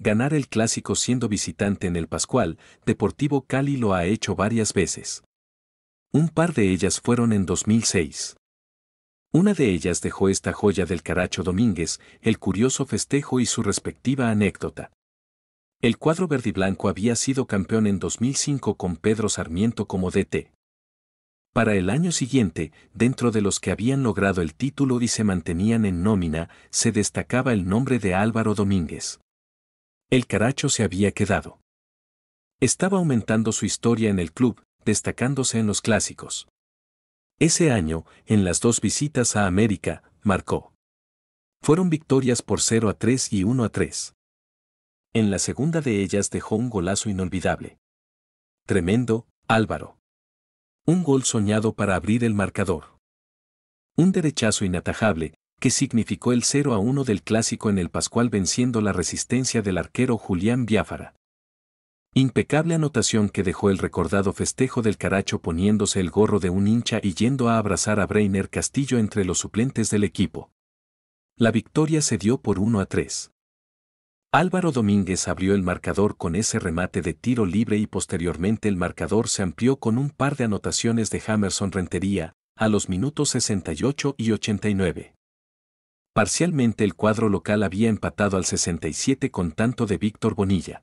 ganar el clásico siendo visitante en el Pascual, Deportivo Cali lo ha hecho varias veces. Un par de ellas fueron en 2006. Una de ellas dejó esta joya del Caracho Domínguez, el curioso festejo y su respectiva anécdota. El cuadro verdiblanco había sido campeón en 2005 con Pedro Sarmiento como DT. Para el año siguiente, dentro de los que habían logrado el título y se mantenían en nómina, se destacaba el nombre de Álvaro Domínguez. El Caracho se había quedado. Estaba aumentando su historia en el club, destacándose en los clásicos. Ese año, en las dos visitas a América, marcó. Fueron victorias por 0 a 3 y 1 a 3. En la segunda de ellas dejó un golazo inolvidable. Tremendo, Álvaro. Un gol soñado para abrir el marcador. Un derechazo inatajable, que significó el 0 a 1 del clásico en el Pascual venciendo la resistencia del arquero Julián Biafara. Impecable anotación que dejó el recordado festejo del Caracho poniéndose el gorro de un hincha y yendo a abrazar a Breiner Castillo entre los suplentes del equipo. La victoria se dio por 1 a 3. Álvaro Domínguez abrió el marcador con ese remate de tiro libre y posteriormente el marcador se amplió con un par de anotaciones de Hammerson Rentería, a los minutos 68 y 89. Parcialmente el cuadro local había empatado al 67 con tanto de Víctor Bonilla.